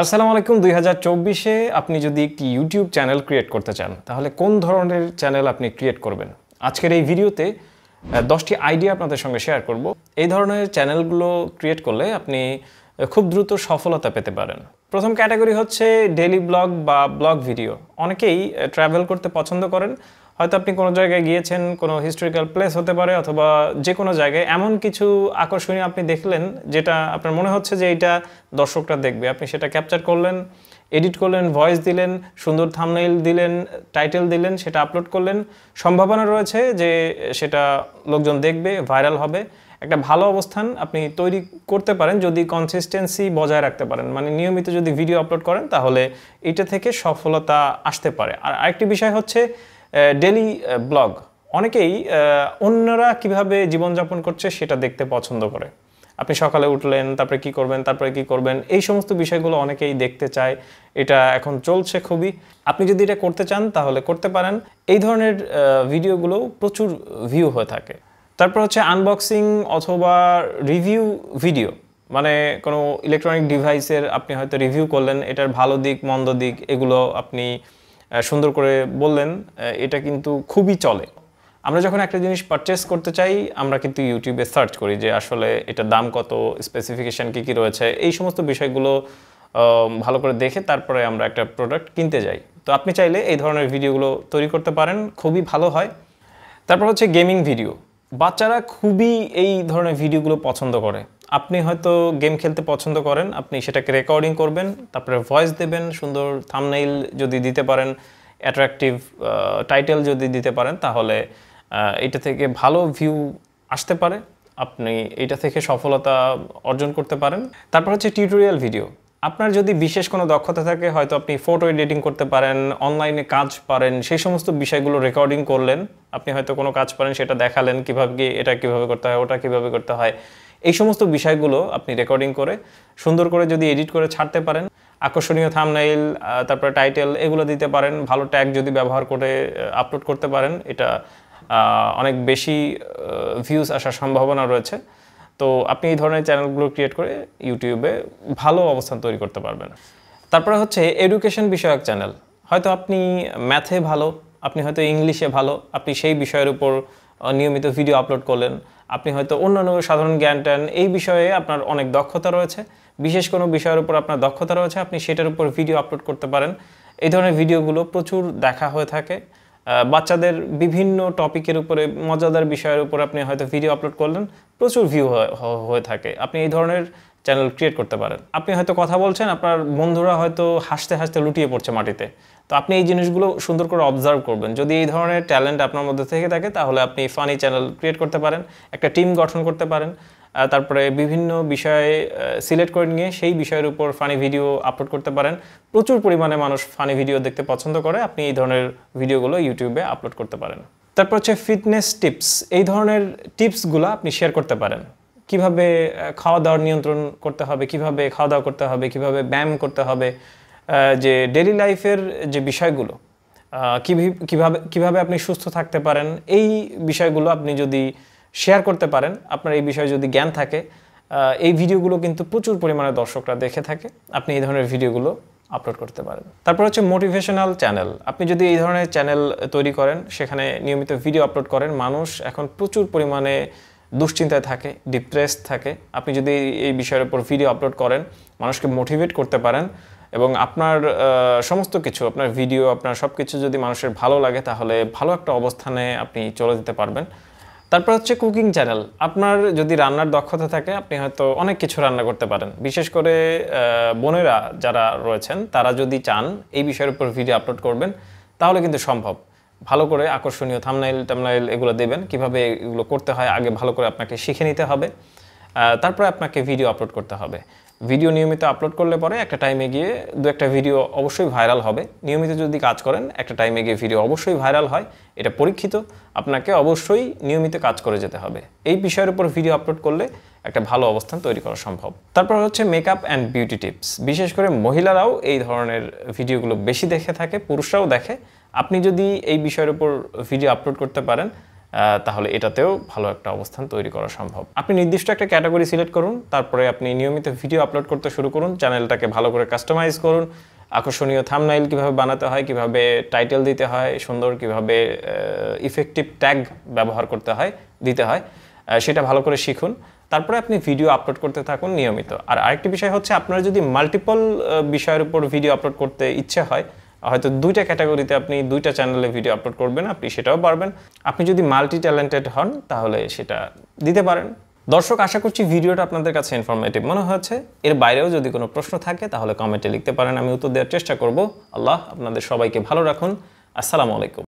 আসসালামু আলাইকুম দুই হাজার চব্বিশে আপনি যদি একটি ইউটিউব চ্যানেল ক্রিয়েট করতে চান তাহলে কোন ধরনের চ্যানেল আপনি ক্রিয়েট করবেন আজকের এই ভিডিওতে দশটি আইডিয়া আপনাদের সঙ্গে শেয়ার করব এই ধরনের চ্যানেলগুলো ক্রিয়েট করলে আপনি খুব দ্রুত সফলতা পেতে পারেন প্রথম ক্যাটাগরি হচ্ছে ডেলি ব্লগ বা ব্লগ ভিডিও অনেকেই ট্রাভেল করতে পছন্দ করেন হয়তো আপনি কোনো জায়গায় গিয়েছেন কোনো হিস্টোরিক্যাল প্লেস হতে পারে অথবা যে কোনো জায়গায় এমন কিছু আকর্ষণীয় আপনি দেখলেন যেটা আপনার মনে হচ্ছে যে এটা দর্শকরা দেখবে আপনি সেটা ক্যাপচার করলেন এডিট করলেন ভয়েস দিলেন সুন্দর থামনেইল দিলেন টাইটেল দিলেন সেটা আপলোড করলেন সম্ভাবনা রয়েছে যে সেটা লোকজন দেখবে ভাইরাল হবে একটা ভালো অবস্থান আপনি তৈরি করতে পারেন যদি কনসিস্টেন্সি বজায় রাখতে পারেন মানে নিয়মিত যদি ভিডিও আপলোড করেন তাহলে এটা থেকে সফলতা আসতে পারে আর আরেকটি বিষয় হচ্ছে ডেলি ব্লগ অনেকেই অন্যরা কিভাবে জীবনযাপন করছে সেটা দেখতে পছন্দ করে আপনি সকালে উঠলেন তারপরে কি করবেন তারপরে কি করবেন এই সমস্ত বিষয়গুলো অনেকেই দেখতে চায় এটা এখন চলছে খুবই আপনি যদি এটা করতে চান তাহলে করতে পারেন এই ধরনের ভিডিওগুলো প্রচুর ভিউ হয়ে থাকে তারপর হচ্ছে আনবক্সিং অথবা রিভিউ ভিডিও মানে কোনো ইলেকট্রনিক ডিভাইসের আপনি হয়তো রিভিউ করলেন এটার ভালো দিক মন্দ দিক এগুলো আপনি সুন্দর করে বললেন এটা কিন্তু খুবই চলে আমরা যখন একটা জিনিস পারচেস করতে চাই আমরা কিন্তু ইউটিউবে সার্চ করি যে আসলে এটা দাম কত স্পেসিফিকেশান কী কী রয়েছে এই সমস্ত বিষয়গুলো ভালো করে দেখে তারপরে আমরা একটা প্রোডাক্ট কিনতে যাই তো আপনি চাইলে এই ধরনের ভিডিওগুলো তৈরি করতে পারেন খুবই ভালো হয় তারপর হচ্ছে গেমিং ভিডিও বাচ্চারা খুবই এই ধরনের ভিডিওগুলো পছন্দ করে আপনি হয়তো গেম খেলতে পছন্দ করেন আপনি সেটাকে রেকর্ডিং করবেন তারপরে ভয়েস দেবেন সুন্দর থামনেইল যদি দিতে পারেন অ্যাট্রাকটিভ টাইটেল যদি দিতে পারেন তাহলে এটা থেকে ভালো ভিউ আসতে পারে আপনি এটা থেকে সফলতা অর্জন করতে পারেন তারপর হচ্ছে টিউটোরিয়াল ভিডিও আপনার যদি বিশেষ কোনো দক্ষতা থাকে হয়তো আপনি ফটো এডিটিং করতে পারেন অনলাইনে কাজ পারেন সেই সমস্ত বিষয়গুলো রেকর্ডিং করলেন আপনি হয়তো কোনো কাজ পারেন সেটা দেখালেন কীভাবে কি এটা কীভাবে করতে হয় ওটা কীভাবে করতে হয় এই সমস্ত বিষয়গুলো আপনি রেকর্ডিং করে সুন্দর করে যদি এডিট করে ছাড়তে পারেন আকর্ষণীয় থামনাইল তারপরে টাইটেল এগুলো দিতে পারেন ভালো ট্যাগ যদি ব্যবহার করে আপলোড করতে পারেন এটা অনেক বেশি ভিউজ আসার সম্ভাবনা রয়েছে তো আপনি এই ধরনের চ্যানেলগুলো ক্রিয়েট করে ইউটিউবে ভালো অবস্থান তৈরি করতে পারবেন তারপরে হচ্ছে এডুকেশন বিষয়ক চ্যানেল হয়তো আপনি ম্যাথে ভালো আপনি হয়তো ইংলিশে ভালো আপনি সেই বিষয়ের উপর নিয়মিত ভিডিও আপলোড করলেন আপনি হয়তো অন্যান্য সাধারণ জ্ঞান ট্যান এই বিষয়ে আপনার অনেক দক্ষতা রয়েছে বিশেষ কোনো বিষয়ের উপর আপনার দক্ষতা রয়েছে আপনি সেটার উপর ভিডিও আপলোড করতে পারেন এই ধরনের ভিডিওগুলো প্রচুর দেখা হয়ে থাকে বাচ্চাদের বিভিন্ন টপিকের উপরে মজাদার বিষয়ের উপর আপনি হয়তো ভিডিও আপলোড করলেন প্রচুর ভিউ হয়ে থাকে আপনি এই ধরনের চ্যানেল ক্রিয়েট করতে পারেন আপনি হয়তো কথা বলছেন আপনার বন্ধুরা হয়তো হাসতে হাসতে লুটিয়ে পড়ছে মাটিতে তো আপনি এই জিনিসগুলো সুন্দর করে অবজার্ভ করবেন যদি এই ধরনের ট্যালেন্ট আপনার মধ্যে থেকে থাকে তাহলে আপনি ফানি চ্যানেল ক্রিয়েট করতে পারেন একটা টিম গঠন করতে পারেন তারপরে বিভিন্ন বিষয়ে সিলেক্ট করে নিয়ে সেই বিষয়ের উপর ফানি ভিডিও আপলোড করতে পারেন প্রচুর পরিমাণে মানুষ ফানি ভিডিও দেখতে পছন্দ করে আপনি এই ধরনের ভিডিওগুলো ইউটিউবে আপলোড করতে পারেন তারপর হচ্ছে ফিটনেস টিপস এই ধরনের টিপসগুলো আপনি শেয়ার করতে পারেন কিভাবে খাওয়া দাওয়ার নিয়ন্ত্রণ করতে হবে কিভাবে খাওয়া দাওয়া করতে হবে কিভাবে ব্যায়াম করতে হবে যে ডেলি লাইফের যে বিষয়গুলো কিভাবে কিভাবে আপনি সুস্থ থাকতে পারেন এই বিষয়গুলো আপনি যদি শেয়ার করতে পারেন আপনার এই বিষয়ে যদি জ্ঞান থাকে এই ভিডিওগুলো কিন্তু প্রচুর পরিমাণে দর্শকরা দেখে থাকে আপনি এই ধরনের ভিডিওগুলো আপলোড করতে পারেন তারপর হচ্ছে মোটিভেশনাল চ্যানেল আপনি যদি এই ধরনের চ্যানেল তৈরি করেন সেখানে নিয়মিত ভিডিও আপলোড করেন মানুষ এখন প্রচুর পরিমাণে দুশ্চিন্তায় থাকে ডিপ্রেস থাকে আপনি যদি এই বিষয়ের উপর ভিডিও আপলোড করেন মানুষকে মোটিভেট করতে পারেন এবং আপনার সমস্ত কিছু আপনার ভিডিও আপনার সব কিছু যদি মানুষের ভালো লাগে তাহলে ভালো একটা অবস্থানে আপনি চলে যেতে পারবেন তারপর হচ্ছে কুকিং চ্যানেল আপনার যদি রান্নার দক্ষতা থাকে আপনি হয়তো অনেক কিছু রান্না করতে পারেন বিশেষ করে বোনেরা যারা রয়েছেন তারা যদি চান এই বিষয়ের উপর ভিডিও আপলোড করবেন তাহলে কিন্তু সম্ভব ভালো করে আকর্ষণীয় থামনাইল টামনাইল এগুলো দেবেন কিভাবে এগুলো করতে হয় আগে ভালো করে আপনাকে শিখে নিতে হবে তারপরে আপনাকে ভিডিও আপলোড করতে হবে ভিডিও নিয়মিত আপলোড করলে পরে একটা টাইমে গিয়ে দু একটা ভিডিও অবশ্যই ভাইরাল হবে নিয়মিত যদি কাজ করেন একটা টাইমে গিয়ে ভিডিও অবশ্যই ভাইরাল হয় এটা পরীক্ষিত আপনাকে অবশ্যই নিয়মিত কাজ করে যেতে হবে এই বিষয়ের উপর ভিডিও আপলোড করলে একটা ভালো অবস্থান তৈরি করা সম্ভব তারপর হচ্ছে মেকআপ অ্যান্ড বিউটি টিপস বিশেষ করে মহিলারাও এই ধরনের ভিডিওগুলো বেশি দেখে থাকে পুরুষরাও দেখে আপনি যদি এই বিষয়ের উপর ভিডিও আপলোড করতে পারেন তাহলে এটাতেও ভালো একটা অবস্থান তৈরি করা সম্ভব আপনি নির্দিষ্ট একটা ক্যাটাগরি সিলেক্ট করুন তারপরে আপনি নিয়মিত ভিডিও আপলোড করতে শুরু করুন চ্যানেলটাকে ভালো করে কাস্টমাইজ করুন আকর্ষণীয় থামনাইল কীভাবে বানাতে হয় কিভাবে টাইটেল দিতে হয় সুন্দর কিভাবে ইফেক্টিভ ট্যাগ ব্যবহার করতে হয় দিতে হয় সেটা ভালো করে শিখুন তারপরে আপনি ভিডিও আপলোড করতে থাকুন নিয়মিত আর আরেকটি বিষয় হচ্ছে আপনার যদি মাল্টিপল বিষয়ের উপর ভিডিও আপলোড করতে ইচ্ছে হয় হয়তো দুইটা ক্যাটাগরিতে আপনি দুইটা চ্যানেলে ভিডিও আপলোড করবেন আপনি সেটাও পারবেন আপনি যদি মাল্টি ট্যালেন্টেড হন তাহলে সেটা দিতে পারেন দর্শক আশা করছি ভিডিওটা আপনাদের কাছে ইনফরমেটিভ মনে হয়েছে এর বাইরেও যদি কোনো প্রশ্ন থাকে তাহলে কমেন্টে লিখতে পারেন আমি উত্তর দেওয়ার চেষ্টা করব আল্লাহ আপনাদের সবাইকে ভালো রাখুন আসসালামু আলাইকুম